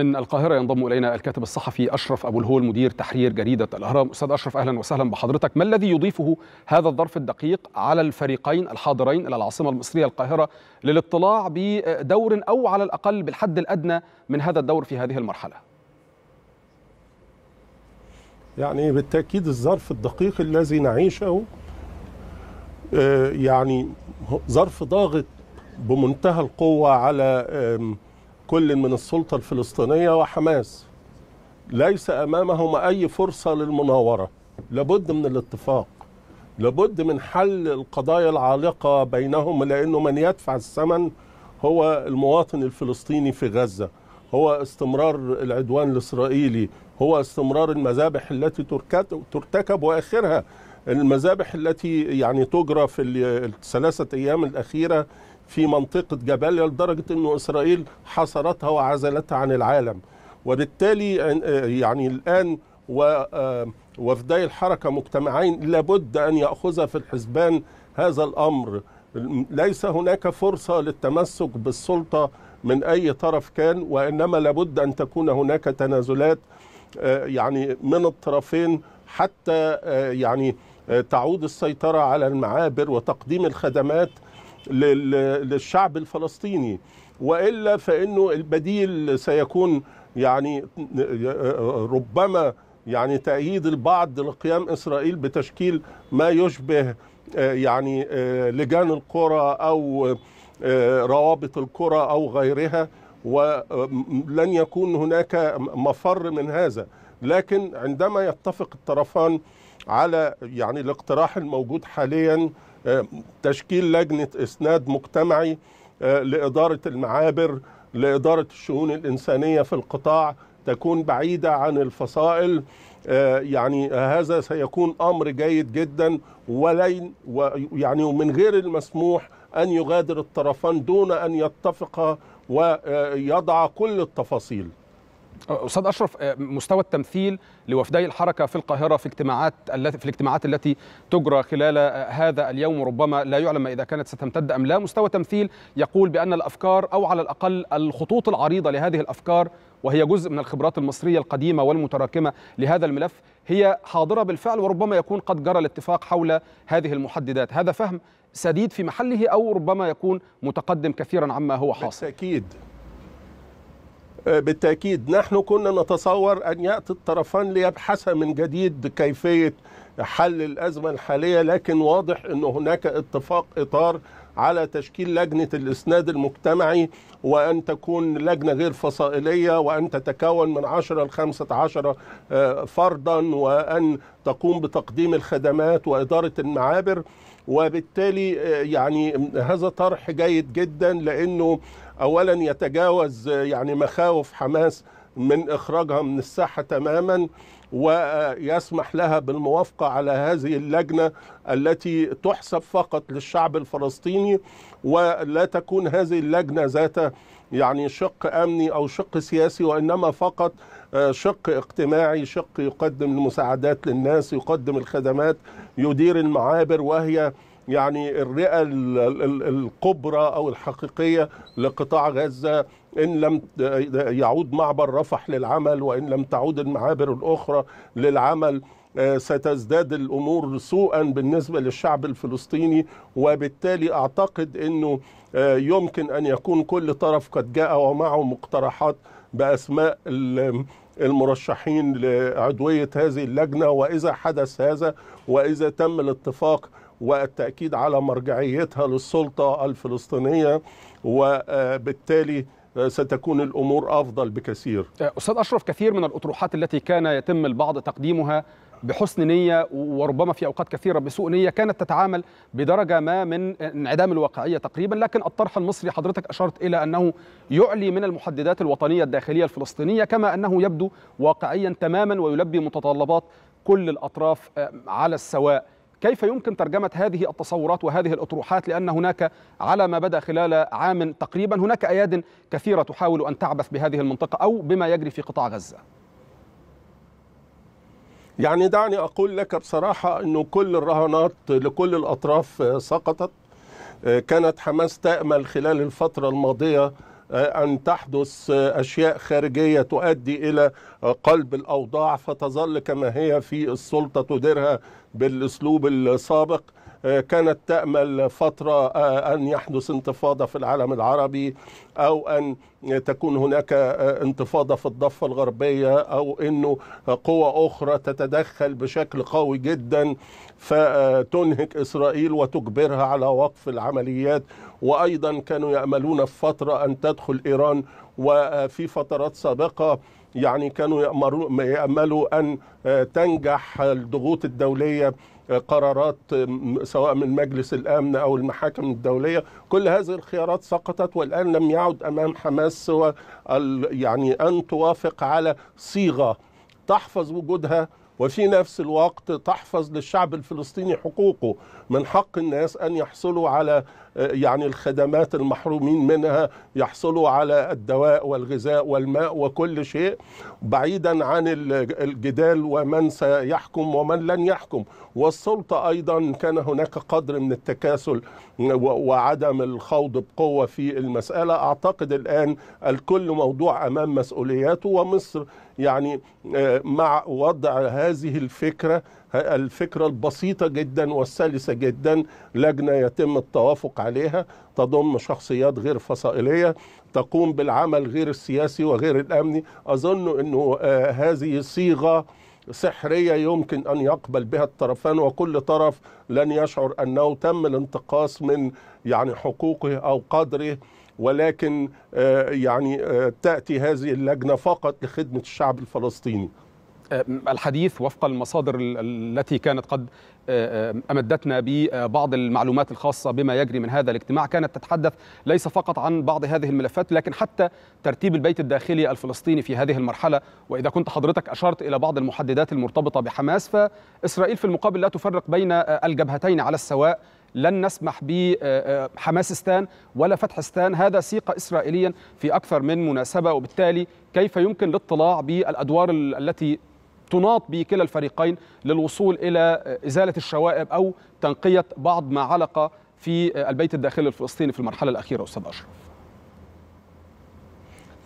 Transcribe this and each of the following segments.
من القاهرة ينضم إلينا الكاتب الصحفي أشرف أبو الهول مدير تحرير جريدة الأهرام أستاذ أشرف أهلا وسهلا بحضرتك ما الذي يضيفه هذا الظرف الدقيق على الفريقين الحاضرين إلى العاصمة المصرية القاهرة للاطلاع بدور أو على الأقل بالحد الأدنى من هذا الدور في هذه المرحلة يعني بالتأكيد الظرف الدقيق الذي نعيشه آه، يعني ظرف ضاغط بمنتهى القوة على كل من السلطة الفلسطينية وحماس ليس أمامهم أي فرصة للمناورة لابد من الاتفاق لابد من حل القضايا العالقة بينهم لأنه من يدفع الثمن هو المواطن الفلسطيني في غزة هو استمرار العدوان الإسرائيلي هو استمرار المذابح التي ترتكب وآخرها المذابح التي يعني تجرى في الثلاثة أيام الأخيرة في منطقة جباليا لدرجة أنه إسرائيل حصرتها وعزلتها عن العالم وبالتالي آه، يعني الآن آه، وفدي الحركة مجتمعين لابد أن يأخذ في الحسبان هذا الأمر ليس هناك فرصة للتمسك بالسلطة من أي طرف كان وإنما لابد أن تكون هناك تنازلات آه، يعني من الطرفين حتى يعني تعود السيطرة على المعابر وتقديم الخدمات للشعب الفلسطيني والا فانه البديل سيكون يعني ربما يعني تأييد البعض لقيام إسرائيل بتشكيل ما يشبه يعني لجان القرى أو روابط القرى أو غيرها ولن يكون هناك مفر من هذا لكن عندما يتفق الطرفان على يعني الاقتراح الموجود حاليا آه، تشكيل لجنه اسناد مجتمعي آه، لاداره المعابر لاداره الشؤون الانسانيه في القطاع تكون بعيده عن الفصائل آه، يعني هذا سيكون امر جيد جدا ولين يعني ومن غير المسموح ان يغادر الطرفان دون ان يتفقا ويضع كل التفاصيل استاذ اشرف آه، مستوى التمثيل لوفدي الحركه في القاهره في اجتماعات التي في الاجتماعات التي تجرى خلال آه، هذا اليوم ربما لا يعلم اذا كانت ستمتد ام لا مستوى تمثيل يقول بان الافكار او على الاقل الخطوط العريضه لهذه الافكار وهي جزء من الخبرات المصريه القديمه والمتراكمه لهذا الملف هي حاضره بالفعل وربما يكون قد جرى الاتفاق حول هذه المحددات هذا فهم سديد في محله او ربما يكون متقدم كثيرا عما هو حاصل بالتاكيد بالتأكيد نحن كنا نتصور أن يأتي الطرفان ليبحثا من جديد كيفية حل الأزمة الحالية لكن واضح أن هناك اتفاق إطار على تشكيل لجنة الإسناد المجتمعي وأن تكون لجنة غير فصائلية وأن تتكون من 10 ل 15 آه، فردا وأن تقوم بتقديم الخدمات وإدارة المعابر وبالتالي آه، يعني هذا طرح جيد جدا لأنه أولا يتجاوز آه، يعني مخاوف حماس من إخراجها من الساحة تماما ويسمح لها بالموافقة على هذه اللجنة التي تحسب فقط للشعب الفلسطيني ولا تكون هذه اللجنة ذات يعني شق امني او شق سياسي وانما فقط آه، شق اجتماعي شق يقدم المساعدات للناس يقدم الخدمات يدير المعابر وهي يعني الرئه الكبرى او الحقيقيه لقطاع غزه ان لم يعود معبر رفح للعمل وان لم تعود المعابر الاخرى للعمل آه، ستزداد الامور سوءا بالنسبه للشعب الفلسطيني وبالتالي اعتقد انه آه، يمكن ان يكون كل طرف قد جاء ومعه مقترحات باسماء المرشحين لعضويه هذه اللجنه واذا حدث هذا واذا تم الاتفاق والتأكيد على مرجعيتها للسلطة الفلسطينية وبالتالي ستكون الامور افضل بكثير. أه، استاذ اشرف كثير من الاطروحات التي كان يتم البعض تقديمها بحسن نيه وربما في اوقات كثيره بسوء نيه كانت تتعامل بدرجه ما من انعدام الواقعيه تقريبا لكن الطرح المصري حضرتك اشرت الى انه يعلي من المحددات الوطنيه الداخليه الفلسطينيه كما انه يبدو واقعيا تماما ويلبي متطلبات كل الاطراف أه، على السواء. كيف يمكن ترجمة هذه التصورات وهذه الأطروحات لأن هناك على ما بدأ خلال عام تقريبا هناك أياد كثيرة تحاول أن تعبث بهذه المنطقة أو بما يجري في قطاع غزة يعني دعني أقول لك بصراحة أنه كل الرهانات لكل الأطراف سقطت كانت حماس تأمل خلال الفترة الماضية أن تحدث أشياء خارجية تؤدي إلى قلب الأوضاع فتظل كما هي في السلطة تديرها بالأسلوب السابق آه، كانت تأمل فترة آه، أن يحدث انتفاضة في العالم العربي أو أن تكون هناك آه، انتفاضة في الضفة الغربية أو أنه قوى أخرى تتدخل بشكل قوي جدا فتنهك إسرائيل وتجبرها على وقف العمليات وأيضا كانوا يأملون في فترة أن تدخل إيران وفي فترات سابقة يعني كانوا يأملوا أن تنجح الضغوط الدولية قرارات سواء من مجلس الامن او المحاكم الدوليه كل هذه الخيارات سقطت والان لم يعد امام حماس سوى يعني ان توافق على صيغه تحفظ وجودها وفي نفس الوقت تحفظ للشعب الفلسطيني حقوقه من حق الناس ان يحصلوا على يعني الخدمات المحرومين منها يحصلوا على الدواء والغذاء والماء وكل شيء بعيدا عن الجدال ومن سيحكم ومن لن يحكم والسلطة أيضا كان هناك قدر من التكاسل وعدم الخوض بقوة في المسألة أعتقد الآن الكل موضوع أمام مسؤولياته ومصر يعني آه، مع وضع هذه الفكرة الفكرة البسيطة جدا والسلسة جدا لجنة يتم التوافق عليها تضم شخصيات غير فصائلية تقوم بالعمل غير السياسي وغير الأمني أظن أنه آه، هذه صيغة سحرية يمكن أن يقبل بها الطرفان وكل طرف لن يشعر أنه تم الانتقاص من يعني حقوقه أو قدره ولكن آه، يعني آه، تأتي هذه اللجنة فقط لخدمة الشعب الفلسطيني آه، الحديث وفق المصادر التي كانت قد آه، آه، امدتنا ببعض المعلومات الخاصه بما يجري من هذا الاجتماع كانت تتحدث ليس فقط عن بعض هذه الملفات لكن حتى ترتيب البيت الداخلي الفلسطيني في هذه المرحله واذا كنت حضرتك اشرت الى بعض المحددات المرتبطه بحماس فاسرائيل في المقابل لا تفرق بين الجبهتين على السواء لن نسمح بحماسستان ولا فتحستان هذا سيق إسرائيليا في أكثر من مناسبة وبالتالي كيف يمكن الاطلاع بالأدوار التي تناط بكلا الفريقين للوصول إلى إزالة الشوائب أو تنقية بعض ما علق في البيت الداخلي الفلسطيني في المرحلة الأخيرة أستاذ أشرف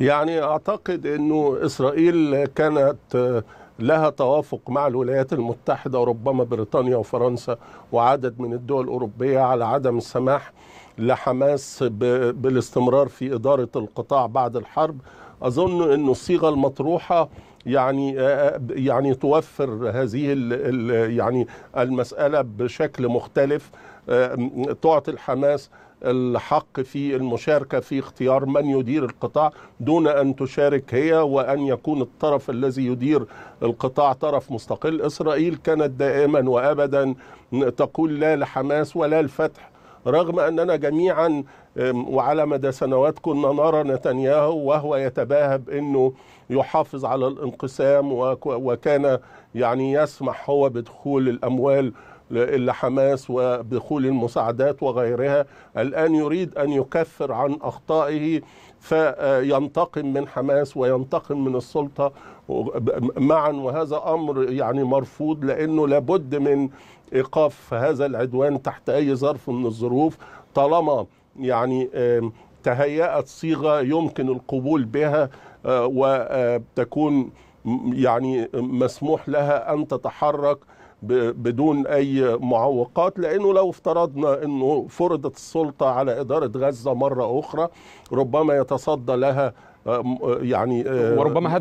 يعني أعتقد أنه إسرائيل كانت لها توافق مع الولايات المتحدة وربما بريطانيا وفرنسا وعدد من الدول الأوروبية على عدم السماح لحماس بالاستمرار في إدارة القطاع بعد الحرب أظن أن الصيغة المطروحة يعني آه، آه، يعني توفر هذه يعني المسألة بشكل مختلف آه، تعطي الحماس الحق في المشاركة في اختيار من يدير القطاع دون أن تشارك هي وأن يكون الطرف الذي يدير القطاع طرف مستقل إسرائيل كانت دائما وأبدا تقول لا لحماس ولا الفتح رغم أننا جميعا وعلى مدى سنوات كنا نرى نتنياهو وهو يتباهى بأنه يحافظ على الانقسام وكان يعني يسمح هو بدخول الأموال لحماس ودخول المساعدات وغيرها الآن يريد أن يكفر عن أخطائه فينتقم من حماس وينتقم من السلطة معا وهذا أمر يعني مرفوض لأنه لابد من إيقاف هذا العدوان تحت أي ظرف من الظروف طالما يعني تهيأت صيغة يمكن القبول بها آه، وتكون يعني مسموح لها أن تتحرك بدون اي معوقات لانه لو افترضنا انه فرضت السلطه على اداره غزه مره اخرى ربما يتصدى لها آه، يعني آه، وربما هذا